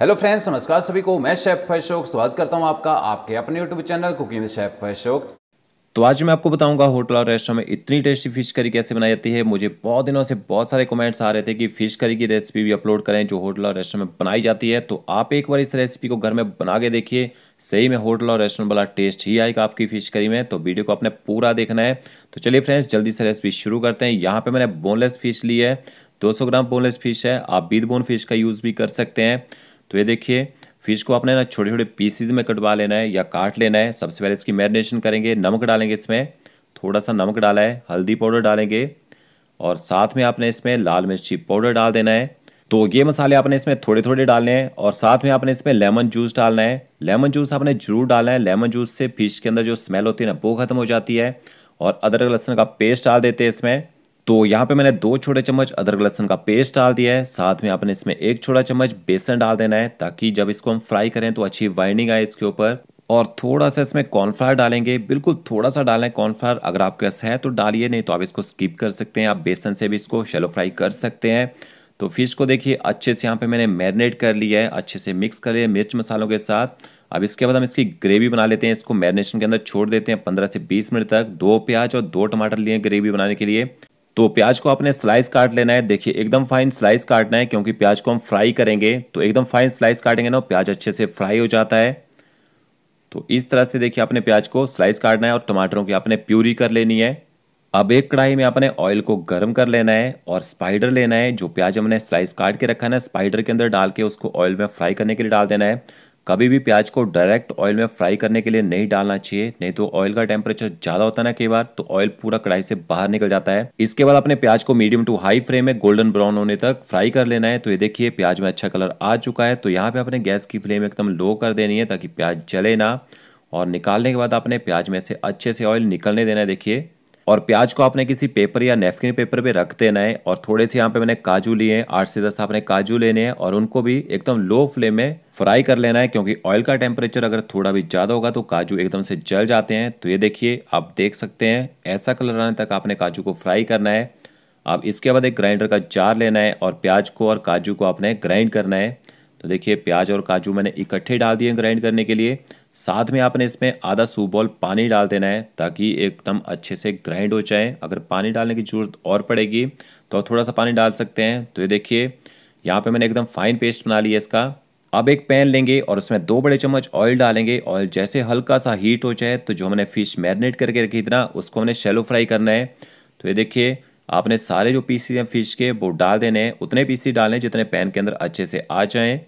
hello friends नमस्कार सभी को मैं शेफ अशोक स्वागत करता हूं आपका आपके अपने YouTube channel cooking chef Ashok तो आज मैं आपको बताऊंगा होटल और रेस्टोरेंट में इतनी टेस्टी फिश करी कैसे बनाई जाती है मुझे बहुत दिनों से बहुत सारे कमेंट्स आ रहे थे कि फिश करी की रेसिपी भी अपलोड करें जो होटल और रेस्टोरेंट में बनाई जाती है तो आप एक बार इस रेसिपी को घर में बना के देखिए सही में होटल और रेस्टोरेंट वाला टेस्ट ही आएगा आपकी फिश करी में तो वीडियो को आपने पूरा देखना है तो चलिए फ्रेंड्स जल्दी से रेसिपी शुरू करते हैं यहाँ पर मैंने बोनलेस फिश ली है दो ग्राम बोनलेस फिश है आप बीद बोन फिश का यूज़ भी कर सकते हैं तो ये देखिए फिश को आपने ना छोटे छोटे पीसीज में कटवा लेना है या काट लेना है सबसे पहले इसकी मैरिनेशन करेंगे नमक डालेंगे इसमें थोड़ा सा नमक डाला है हल्दी पाउडर डालेंगे और साथ में आपने इसमें लाल मिर्ची पाउडर डाल देना है तो ये मसाले आपने इसमें थोड़े थोड़े डालने हैं और साथ में आपने इसमें लेमन जूस डालना है लेमन जूस आपने जरूर डालना है लेमन जूस से फिश के अंदर जो स्मेल होती है ना वो ख़त्म हो जाती है और अदरक लहसुन का पेस्ट डाल देते हैं इसमें तो यहाँ पे मैंने दो छोटे चम्मच अदरक लहसन का पेस्ट डाल दिया है साथ में आपने इसमें एक छोटा चम्मच बेसन डाल देना है ताकि जब इसको हम फ्राई करें तो अच्छी वाइनिंग आए इसके ऊपर और थोड़ा सा इसमें कॉर्नफ्लावर डालेंगे बिल्कुल थोड़ा सा डालें कॉर्नफ्लावर अगर आपके पास है तो डालिए नहीं तो आप इसको स्किप कर सकते हैं आप बेसन से भी इसको शेलो फ्राई कर सकते हैं तो फिश को देखिए अच्छे से यहाँ पे मैंने मैरिनेट कर लिया है अच्छे से मिक्स कर लिया मिर्च मसालों के साथ अब इसके बाद हम इसकी ग्रेवी बना लेते हैं इसको मैरिनेशन के अंदर छोड़ देते हैं पंद्रह से बीस मिनट तक दो प्याज और दो टमाटर लिए ग्रेवी बनाने के लिए तो प्याज को आपने स्लाइस काट लेना है देखिए एकदम फाइन स्लाइस काटना है क्योंकि प्याज को हम फ्राई करेंगे तो एकदम फाइन स्लाइस काटेंगे ना प्याज अच्छे से फ्राई हो जाता है तो इस तरह से देखिए आपने प्याज को स्लाइस काटना है और टमाटरों की आपने प्यूरी कर लेनी है अब एक कढ़ाई में आपने ऑयल को गर्म कर लेना है और स्पाइडर लेना है जो प्याज हमने स्लाइस काट के रखा है ना स्पाइडर के अंदर डाल के उसको ऑयल में फ्राई करने के लिए डाल देना है कभी भी प्याज को डायरेक्ट ऑयल में फ्राई करने के लिए नहीं डालना चाहिए नहीं तो ऑयल का टेम्परेचर ज्यादा होता है ना कई बार तो ऑयल पूरा कढ़ाई से बाहर निकल जाता है इसके बाद अपने प्याज को मीडियम टू हाई फ्लेम में गोल्डन ब्राउन होने तक फ्राई कर लेना है तो ये देखिए प्याज में अच्छा कलर आ चुका है तो यहाँ पे अपने गैस की फ्लेम एकदम लो कर देनी है ताकि प्याज जले ना और निकालने के बाद आपने प्याज में से अच्छे से ऑयल निकलने देना है देखिए और प्याज को आपने किसी पेपर या नेफकिन पेपर पे रख देना है और थोड़े से यहाँ पे मैंने काजू लिए हैं आठ से दस आपने काजू लेने हैं और उनको भी एकदम लो फ्लेम में फ्राई कर लेना है क्योंकि ऑयल का टेम्परेचर अगर थोड़ा भी ज़्यादा होगा तो काजू एकदम से जल जाते हैं तो ये देखिए आप देख सकते हैं ऐसा कलर आने तक आपने काजू को फ्राई करना है आप इसके बाद एक ग्राइंडर का जार लेना है और प्याज को और काजू को आपने ग्राइंड करना है तो देखिए प्याज और काजू मैंने इकट्ठे डाल दिए ग्राइंड करने के लिए साथ में आपने इसमें आधा सूप बॉल पानी डाल देना है ताकि एकदम अच्छे से ग्राइंड हो जाए अगर पानी डालने की ज़रूरत और पड़ेगी तो थोड़ा सा पानी डाल सकते हैं तो ये देखिए यहाँ पे मैंने एकदम फाइन पेस्ट बना लिया इसका अब एक पैन लेंगे और उसमें दो बड़े चम्मच ऑयल डालेंगे ऑयल जैसे हल्का सा हीट हो जाए तो जो हमने फिश मैरिनेट करके रखी थी ना उसको हमने शेलो फ्राई करना है तो ये देखिए आपने सारे जो पीसी हैं फिश के वो डाल देने हैं उतने पीसी डालने जितने पैन के अंदर अच्छे से आ जाएं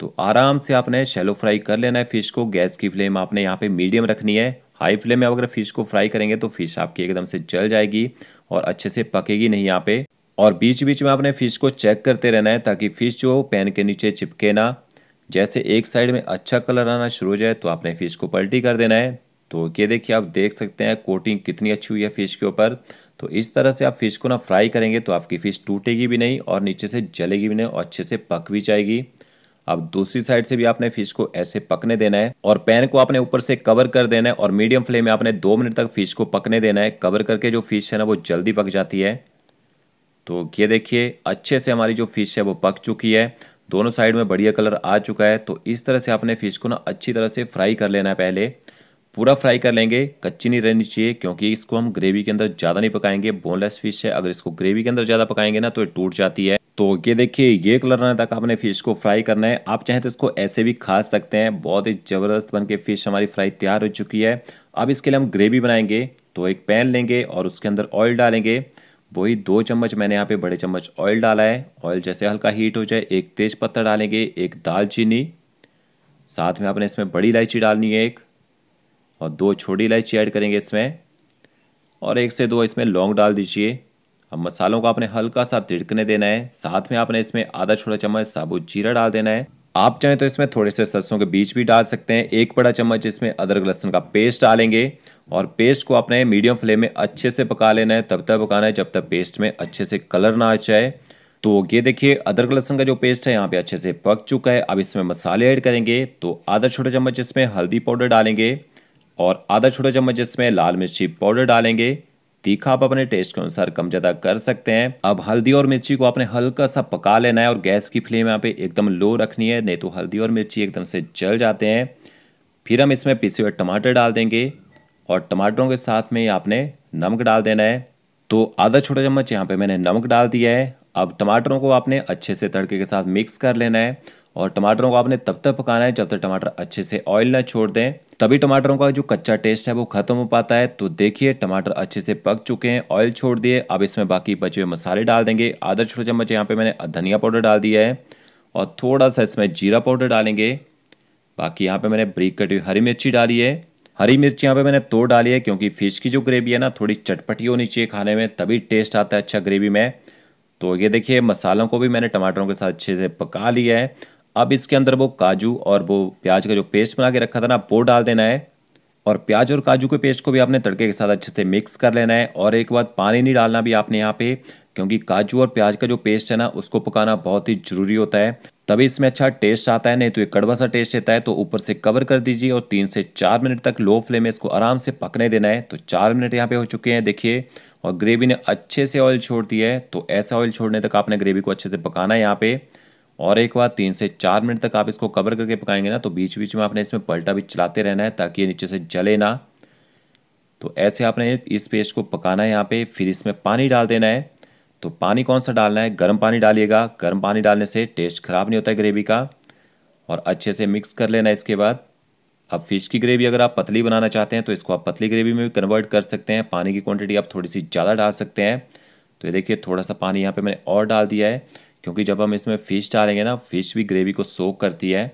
तो आराम से आपने शेलो फ्राई कर लेना है फिश को गैस की फ्लेम आपने यहाँ पे मीडियम रखनी है हाई फ्लेम में अगर फिश को फ्राई करेंगे तो फिश आपकी एकदम से जल जाएगी और अच्छे से पकेगी नहीं यहाँ पे और बीच बीच में आपने फिश को चेक करते रहना है ताकि फिश जो पैन के नीचे चिपके ना जैसे एक साइड में अच्छा कलर आना शुरू हो जाए तो आपने फिश को पलटी कर देना है तो ये देखिए आप देख सकते हैं कोटिंग कितनी अच्छी हुई है फ़िश के ऊपर तो इस तरह से आप फ़िश को ना फ्राई करेंगे तो आपकी फ़िश टूटेगी भी नहीं और नीचे से जलेगी भी नहीं और अच्छे से पक भी जाएगी अब दूसरी साइड से भी आपने फिश को ऐसे पकने देना है और पैन को आपने ऊपर से कवर कर देना है और मीडियम फ्लेम में आपने दो मिनट तक फिश को पकने देना है कवर करके जो फिश है ना वो जल्दी पक जाती है तो ये देखिए अच्छे से हमारी जो फिश है वो पक चुकी है दोनों साइड में बढ़िया कलर आ चुका है तो इस तरह से आपने फ़िश को ना अच्छी तरह से फ्राई कर लेना है पहले पूरा फ्राई कर लेंगे कच्ची नहीं रहनी चाहिए क्योंकि इसको हम ग्रेवी के अंदर ज़्यादा नहीं पकाएंगे बोनलेस फिश है अगर इसको ग्रेवी के अंदर ज़्यादा पकाएंगे ना तो ये टूट जाती है तो ये देखिए ये कलर आने तक आपने फिश को फ्राई करना है आप चाहें तो इसको ऐसे भी खा सकते हैं बहुत ही ज़बरदस्त बन के फिश हमारी फ्राई तैयार हो चुकी है अब इसके लिए हम ग्रेवी बनाएंगे तो एक पैन लेंगे और उसके अंदर ऑयल डालेंगे वही दो चम्मच मैंने यहाँ पे बड़े चम्मच ऑयल डाला है ऑयल जैसे हल्का हीट हो जाए एक तेज पत्ता डालेंगे एक दालचीनी साथ में आपने इसमें बड़ी इलायची डालनी है एक और दो छोटी इलायची ऐड करेंगे इसमें और एक से दो इसमें लौंग डाल दीजिए अब मसालों को आपने हल्का सा तिड़कने देना है साथ में आपने इसमें आधा छोटा चम्मच साबुत जीरा डाल देना है आप चाहें तो इसमें थोड़े से सरसों के बीज भी डाल सकते हैं एक बड़ा चम्मच इसमें अदरक लहसुन का पेस्ट डालेंगे और पेस्ट को आपने मीडियम फ्लेम में अच्छे से पका लेना है तब तक पकाना है जब तक पेस्ट में अच्छे से कलर ना आ जाए तो ये देखिए अदरक लहसुन का जो पेस्ट है यहाँ पे अच्छे से पक चुका है अब इसमें मसाले ऐड करेंगे तो आधा छोटा चम्मच इसमें हल्दी पाउडर डालेंगे और आधा छोटा चम्मच इसमें लाल मिर्ची पाउडर डालेंगे तीखा आप अपने टेस्ट के अनुसार कम ज्यादा कर सकते हैं अब हल्दी और मिर्ची को आपने हल्का सा पका लेना है और गैस की फ्लेम यहाँ पे एकदम लो रखनी है नहीं तो हल्दी और मिर्ची एकदम से जल जाते हैं फिर हम इसमें पिसे हुए टमाटर डाल देंगे और टमाटरों के साथ में आपने नमक डाल देना है तो आधा छोटा चम्मच यहाँ पे मैंने नमक डाल दिया है अब टमाटरों को आपने अच्छे से तड़के के साथ मिक्स कर लेना है और टमाटरों को आपने तब तक पकाना है जब तक टमाटर अच्छे से ऑयल ना छोड़ दें तभी टमाटरों का जो कच्चा टेस्ट है वो खत्म हो पाता है तो देखिए टमाटर अच्छे से पक चुके हैं ऑयल छोड़ दिए अब इसमें बाकी बचे हुए मसाले डाल देंगे आधा छोटा चम्मच यहाँ पे मैंने धनिया पाउडर डाल दिया है और थोड़ा सा इसमें जीरा पाउडर डालेंगे बाकी यहाँ पे मैंने ब्रीक कटी हुई हरी मिर्ची डाली है हरी मिर्च यहाँ पे मैंने तोड़ डाली है क्योंकि फिश की जो ग्रेवी है ना थोड़ी चटपटी होनी चाहिए खाने में तभी टेस्ट आता है अच्छा ग्रेवी में तो ये देखिए मसालों को भी मैंने टमाटरों के साथ अच्छे से पका लिया है अब इसके अंदर वो काजू और वो प्याज का जो पेस्ट बना के रखा था ना वो डाल देना है और प्याज और काजू के पेस्ट को भी आपने तड़के के साथ अच्छे से मिक्स कर लेना है और एक बार पानी नहीं डालना भी आपने यहाँ पे क्योंकि काजू और प्याज का जो पेस्ट है ना उसको पकाना बहुत ही ज़रूरी होता है तभी इसमें अच्छा टेस्ट आता है नहीं तो ये कड़वा सा टेस्ट रहता है तो ऊपर से कवर कर दीजिए और तीन से चार मिनट तक लो फ्लेम में इसको आराम से पकने देना है तो चार मिनट यहाँ पे हो चुके हैं देखिए और ग्रेवी ने अच्छे से ऑयल छोड़ दिया है तो ऐसा ऑयल छोड़ने तक आपने ग्रेवी को अच्छे से पकाना है यहाँ पे और एक बार तीन से चार मिनट तक आप इसको कवर करके पकाएंगे ना तो बीच बीच में आपने इसमें पलटा भी चलाते रहना है ताकि ये नीचे से जले ना तो ऐसे आपने इस पेस्ट को पकाना है यहाँ पे फिर इसमें पानी डाल देना है तो पानी कौन सा डालना है गर्म पानी डालिएगा गर्म पानी डालने से टेस्ट ख़राब नहीं होता है ग्रेवी का और अच्छे से मिक्स कर लेना इसके बाद अब फिश की ग्रेवी अगर आप पतली बनाना चाहते हैं तो इसको आप पतली ग्रेवी में भी कन्वर्ट कर सकते हैं पानी की क्वांटिटी आप थोड़ी सी ज़्यादा डाल सकते हैं तो ये देखिए थोड़ा सा पानी यहाँ पे मैंने और डाल दिया है क्योंकि जब हम इसमें फ़िश डालेंगे ना फ़िश भी ग्रेवी को सोख करती है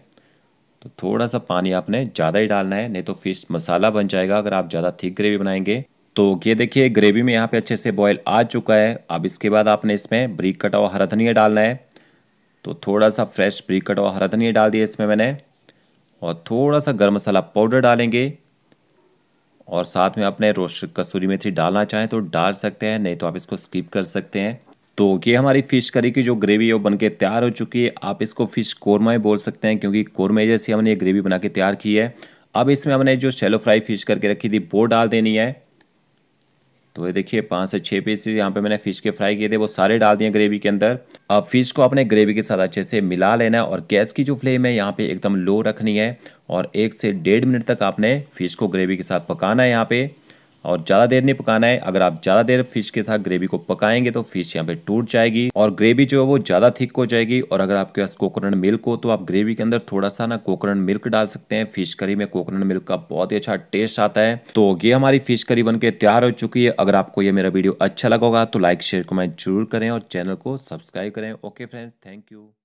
तो थोड़ा सा पानी आपने ज़्यादा ही डालना है नहीं तो फ़िश मसाला बन जाएगा अगर आप ज़्यादा थिक ग्रेवी बनाएंगे तो ये देखिए ग्रेवी में यहाँ पर अच्छे से बॉयल आ चुका है अब इसके बाद आपने इसमें ब्रीक कटा हुआ हरा धनिया डालना है तो थोड़ा सा फ्रेश ब्रीक कटा हुआ हरा धनिया डाल दिया इसमें मैंने और थोड़ा सा गर्म मसाला पाउडर डालेंगे और साथ में अपने रोस्ट कसूरी मेथी डालना चाहें तो डाल सकते हैं नहीं तो आप इसको स्किप कर सकते हैं तो ये हमारी फ़िश करी की जो ग्रेवी है वो बन के तैयार हो चुकी है आप इसको फ़िश कोरमा ही बोल सकते हैं क्योंकि कोरमा जैसी हमने ये ग्रेवी बना के तैयार की है अब इसमें हमने जो शेलो फ्राई फ़िश करके रखी थी वो डाल देनी है तो ये देखिए पाँच से छः पीसेस यहाँ पे मैंने फ़िश के फ्राई किए थे वो सारे डाल दिए ग्रेवी के अंदर अब फ़िश को अपने ग्रेवी के साथ अच्छे से मिला लेना है और गैस की जो फ्लेम है यहाँ पे एकदम लो रखनी है और एक से डेढ़ मिनट तक आपने फ़िश को ग्रेवी के साथ पकाना है यहाँ पे और ज़्यादा देर नहीं पकाना है अगर आप ज़्यादा देर फिश के साथ ग्रेवी को पकाएंगे तो फिश यहाँ पे टूट जाएगी और ग्रेवी जो है वो ज़्यादा थिक हो जाएगी और अगर आपके पास कोकोनट मिल्क हो तो आप ग्रेवी के अंदर थोड़ा सा ना कोकोनट मिल्क डाल सकते हैं फिश करी में कोकोनट मिल्क का बहुत ही अच्छा टेस्ट आता है तो ये हमारी फिश करी बन तैयार हो चुकी है अगर आपको ये मेरा वीडियो अच्छा लगा होगा तो लाइक शेयर कमेंट जरूर करें और चैनल को सब्सक्राइब करें ओके फ्रेंड्स थैंक यू